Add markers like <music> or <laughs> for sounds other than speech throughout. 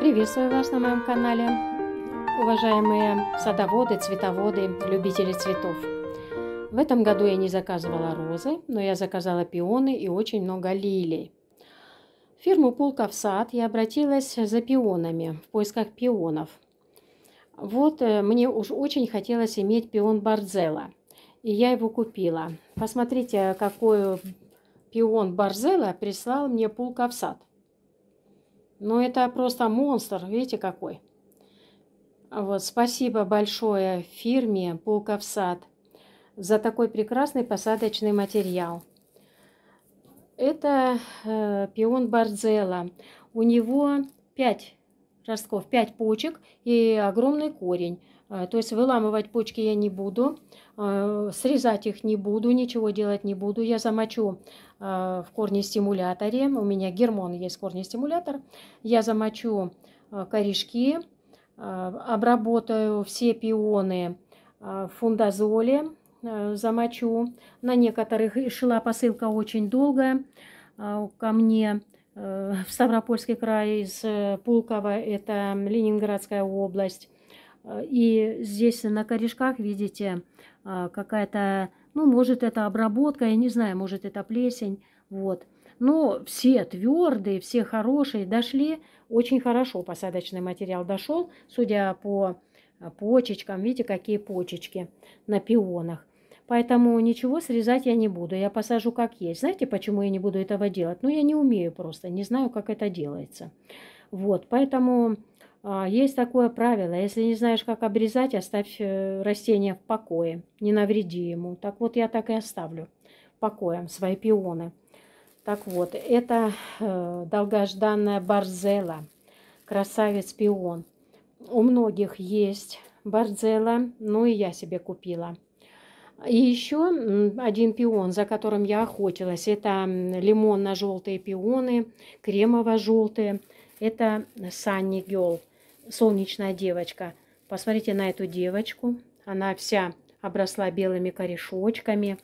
Приветствую вас на моем канале, уважаемые садоводы, цветоводы, любители цветов. В этом году я не заказывала розы, но я заказала пионы и очень много лилий. В фирму «Полка в сад» я обратилась за пионами, в поисках пионов. Вот э, мне уж очень хотелось иметь пион Барзела, и я его купила. Посмотрите, какой пион Барзела прислал мне «Полка в сад». Но ну, это просто монстр, видите какой. Вот, спасибо большое фирме Пауковсад за такой прекрасный посадочный материал. Это э, пион Барзела. У него 5 ростков, 5 почек и огромный корень. А, то есть выламывать почки я не буду, а, срезать их не буду, ничего делать не буду. Я замочу а, в корне стимуляторе, у меня гермон есть корне стимулятор. Я замочу корешки, обработаю все пионы в фундазоле, замочу. На некоторых шла посылка очень долгая ко мне э, в Ставропольский край из э, Пулково, это Ленинградская область. Э, и здесь на корешках, видите, э, какая-то, ну, может, это обработка, я не знаю, может, это плесень, вот. Но все твердые, все хорошие дошли, очень хорошо посадочный материал дошел, судя по э, почечкам, видите, какие почечки на пионах. Поэтому ничего срезать я не буду, я посажу как есть. Знаете, почему я не буду этого делать? Ну, я не умею просто, не знаю, как это делается. Вот, поэтому а, есть такое правило, если не знаешь, как обрезать, оставь э, растение в покое, не навреди ему. Так вот, я так и оставлю в покое свои пионы. Так вот, это э, долгожданная барзела, красавец-пион. У многих есть барзела, ну и я себе купила. И еще один пион, за которым я охотилась, это лимонно-желтые пионы, кремово-желтые. Это Санни Гелл солнечная девочка. Посмотрите на эту девочку. Она вся обросла белыми корешочками.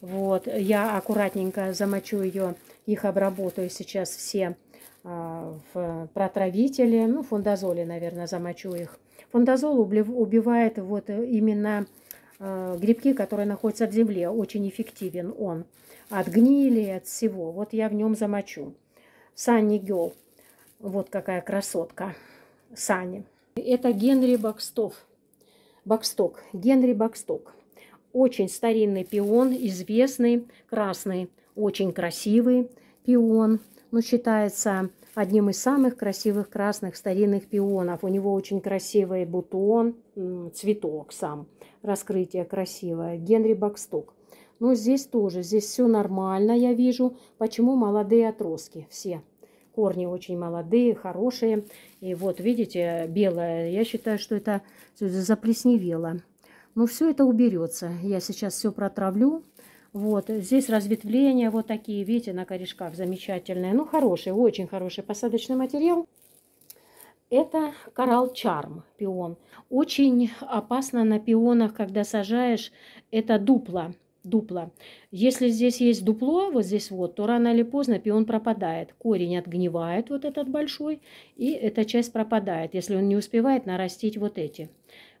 Вот, я аккуратненько замочу ее, их обработаю сейчас все а, в протравителе, ну, фундазоле, наверное, замочу их. Фундазол убивает вот именно а, грибки, которые находятся в земле, очень эффективен он. От гнили, от всего, вот я в нем замочу. Санни Гелл, вот какая красотка сани. Это Генри Бокстов. Боксток. Генри Боксток. Очень старинный пион, известный, красный, очень красивый пион. Ну, считается одним из самых красивых красных старинных пионов. У него очень красивый бутон, цветок сам, раскрытие красивое. Генри Баксток. Но ну, здесь тоже, здесь все нормально, я вижу. Почему молодые отростки все? корни очень молодые, хорошие. И вот, видите, белое. Я считаю, что это заплесневело. Но ну, все это уберется. Я сейчас все протравлю. Вот, здесь разветвления вот такие, видите, на корешках замечательные. Ну, хороший, очень хороший посадочный материал. Это коралл чарм пион. Очень опасно на пионах, когда сажаешь, это дупло дупла. Если здесь есть дупло, вот здесь вот, то рано или поздно пион пропадает. Корень отгнивает вот этот большой, и эта часть пропадает, если он не успевает нарастить вот эти.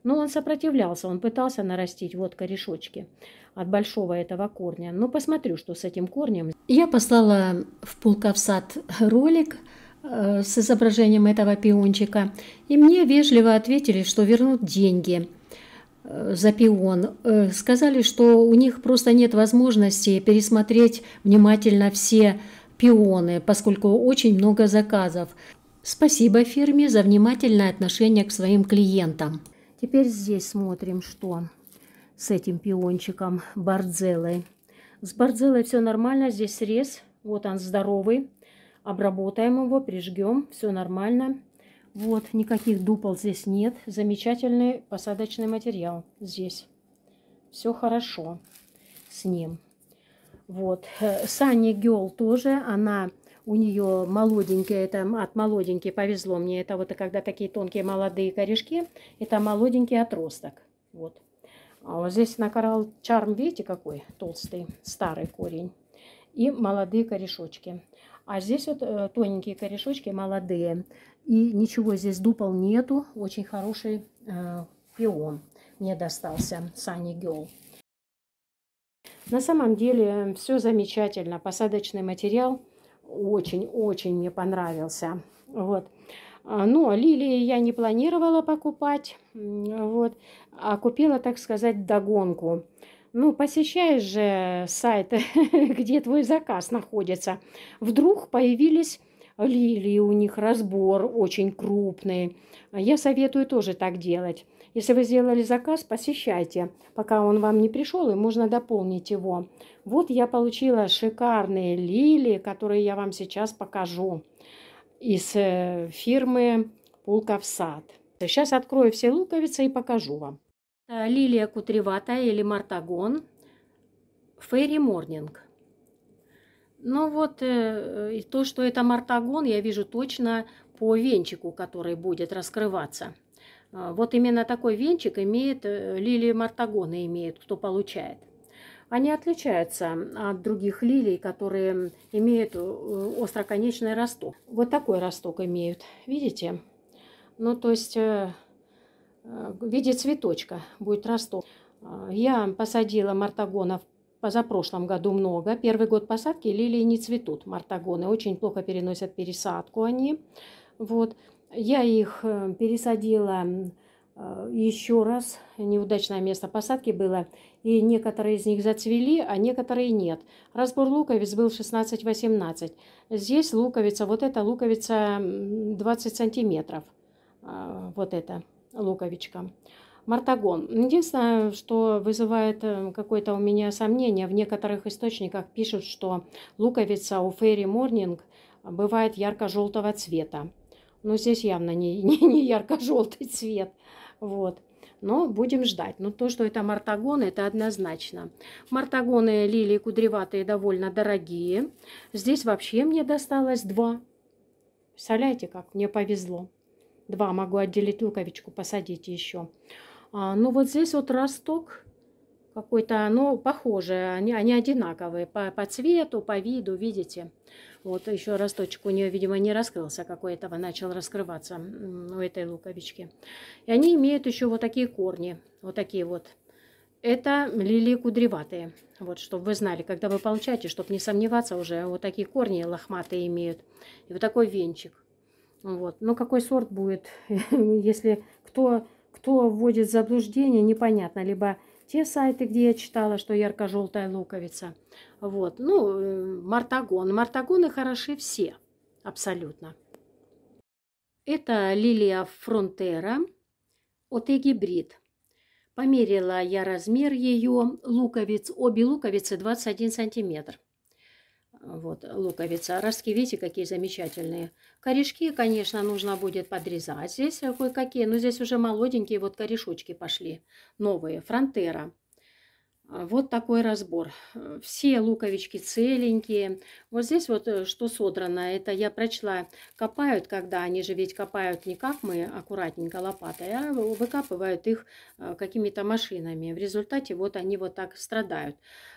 Но он сопротивлялся, он пытался нарастить вот корешочки от большого этого корня. Но посмотрю, что с этим корнем. Я послала в Пулковсад ролик э, с изображением этого пиончика, и мне вежливо ответили, что вернут деньги – Э, Запион, э, сказали, что у них просто нет возможности пересмотреть внимательно все пионы, поскольку очень много заказов. Спасибо фирме за внимательное отношение к своим клиентам. Теперь здесь смотрим, что с этим пиончиком бордзелой. С бордзелой все нормально, здесь срез, вот он здоровый. Обработаем его, прижгем, все нормально. Вот, никаких дупол здесь нет. Замечательный посадочный материал здесь. Все хорошо с ним. Вот. Э, Санни Гел тоже, она у нее молоденькие, это от молоденькие повезло мне, это вот когда такие тонкие молодые корешки, это молоденький отросток, вот. А вот здесь на коралл чарм, видите, какой толстый, старый корень, и молодые корешочки. А здесь вот э, тоненькие корешочки, молодые, и ничего здесь дупол нету. Очень хороший э, пион мне достался Sunny Girl. На самом деле все замечательно. Посадочный материал очень-очень мне понравился. Вот. А, Но ну, а лилии я не планировала покупать, вот, а купила, так сказать, догонку. Ну, посещаешь же сайт, <laughs> где твой заказ находится. Вдруг появились лилии у них разбор очень крупный. А я советую тоже так делать. Если вы сделали заказ, посещайте, пока он вам не пришел, и можно дополнить его. Вот я получила шикарные лилии, которые я вам сейчас покажу из э, фирмы Пулковсад. Сейчас открою все луковицы и покажу вам. Лилия кутреватая или мартагон. Фэйри Морнинг. Ну вот, э, то, что это мартагон, я вижу точно по венчику, который будет раскрываться. А, вот именно такой венчик имеет э, лилии мартагона, имеет, кто получает. Они отличаются а, от других лилий, которые имеют э, остроконечный росток. Вот такой росток имеют, видите? Ну, то есть э, в виде цветочка будет росток. А, я посадила мартагонов позапрошлом году много. Первый год посадки лилии не цветут, мартагоны. Очень плохо переносят пересадку они. Вот. Я их э, пересадила э, еще раз. Неудачное место посадки было. И некоторые из них зацвели, а некоторые нет. Разбор луковиц был 16-18. Здесь луковица, вот эта луковица 20 сантиметров. А, вот эта луковичка. Мартагон. Единственное, что вызывает э, какое-то у меня сомнение, в некоторых источниках пишут, что луковица у Фейри Морнинг бывает ярко-желтого цвета. Но здесь явно не, <laughs> не, не ярко-желтый цвет. Вот. Но будем ждать. Но то, что это мартагон, это однозначно. Мартагоны лилии кудреватые довольно дорогие. Здесь вообще мне досталось два. Представляете, как мне повезло. Два могу отделить луковичку, посадить еще. А, ну, вот здесь вот росток какой-то, ну, похожие они, они одинаковые по, по цвету, по виду, видите. Вот еще росточек у нее, видимо, не раскрылся, какой этого начал раскрываться у этой луковички. И они имеют еще вот такие корни, вот такие вот. Это лилии кудреватые, вот, чтобы вы знали, когда вы получаете, чтобы не сомневаться уже, вот такие корни лохматые имеют. И вот такой венчик. Вот. Ну, какой сорт будет, <laughs> если кто кто вводит заблуждение, непонятно. Либо те сайты, где я читала, что ярко-желтая луковица. Вот, ну, э, мартагон. Мартагоны хороши все, абсолютно. Это лилия фронтера от Эгибрид. Померила я размер ее луковиц, обе луковицы 21 сантиметр. Вот, луковица. Ростки, видите, какие замечательные. Корешки, конечно, нужно будет подрезать. Здесь э, кое-какие, но здесь уже молоденькие вот корешочки пошли, новые, фронтера. А, вот такой разбор. Э, все луковички целенькие. Вот здесь вот э, что содрано, это я прочла, копают, когда они же ведь копают не как мы, аккуратненько лопатой, а выкапывают их э, какими-то машинами. В результате вот они вот так страдают.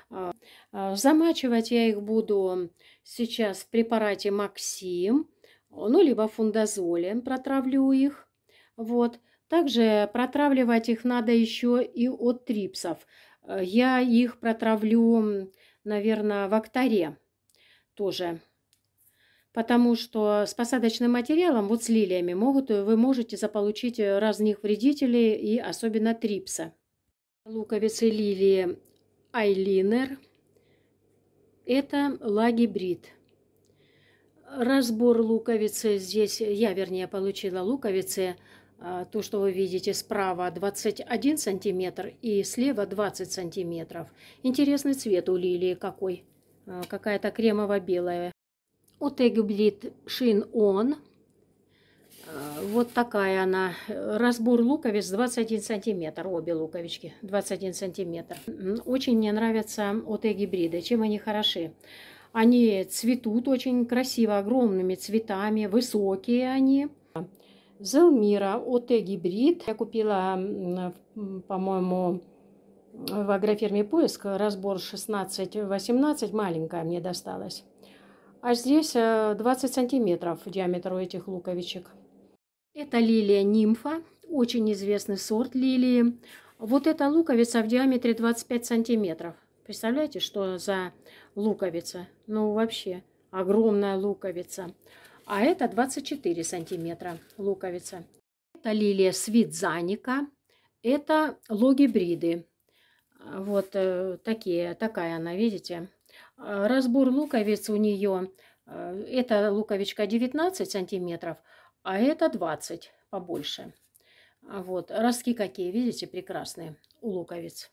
А, а, замачивать я их буду сейчас в препарате Максим, ну, либо фундазоле протравлю их. Вот. Также протравливать их надо еще и от трипсов. Э, я их протравлю, наверное, в октаре тоже. Потому что с посадочным материалом, вот с лилиями, могут, э, вы можете заполучить э, разных вредителей и особенно трипса. Луковицы лилии Айлинер. Это лагибрид. Разбор луковицы здесь, я вернее получила луковицы – а, то, что вы видите справа 21 сантиметр и слева 20 сантиметров. Интересный цвет у лилии какой. А, какая-то кремово-белая. У Отегблит Шин Он. А, вот такая она. Разбор луковиц 21 сантиметр. Обе луковички 21 сантиметр. Очень мне нравятся отегибриды. Чем они хороши? Они цветут очень красиво, огромными цветами. Высокие они. Зелмира ОТ гибрид. Я купила, по-моему, в агроферме «Поиск» разбор 16-18, маленькая мне досталась. А здесь 20 э, сантиметров диаметр у этих луковичек. Это лилия нимфа, очень известный сорт лилии. Вот эта луковица в диаметре 25 сантиметров. Представляете, что за луковица? Ну, вообще, огромная луковица а это 24 сантиметра луковица. Это лилия свитзаника, это логибриды. Вот э, такие, такая она, видите. Разбор луковиц у нее, э, это луковичка 19 сантиметров, а это 20 побольше. Вот, ростки какие, видите, прекрасные у луковиц.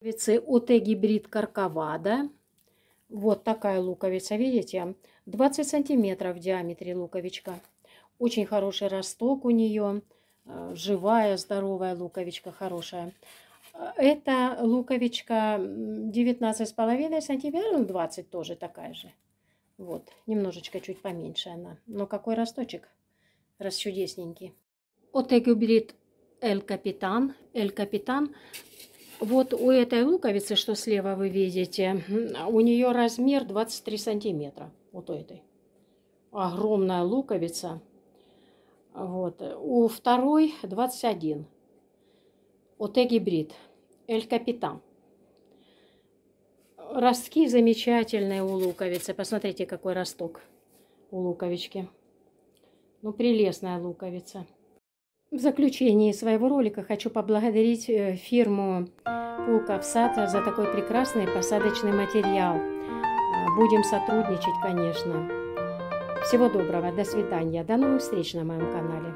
Луковицы ОТ-гибрид карковада, вот такая луковица, видите? 20 сантиметров в диаметре луковичка. Очень хороший росток у нее. Э, живая, здоровая луковичка, хорошая. Это луковичка 19,5 сантиметров, 20 ну, тоже такая же. Вот, немножечко чуть поменьше она. Но какой росточек расчудесненький. От гибрид Эль Капитан. Эль Капитан вот у этой луковицы, что слева вы видите, у нее размер 23 сантиметра. Вот у этой. Огромная луковица. Вот. У второй 21. Вот гибрид. Эль Капитан. Ростки замечательные у луковицы. Посмотрите, какой росток у луковички. Ну, прелестная луковица. В заключении своего ролика хочу поблагодарить э, фирму Пулковсата за такой прекрасный посадочный материал. А, будем сотрудничать, конечно. Всего доброго, до свидания, до новых встреч на моем канале.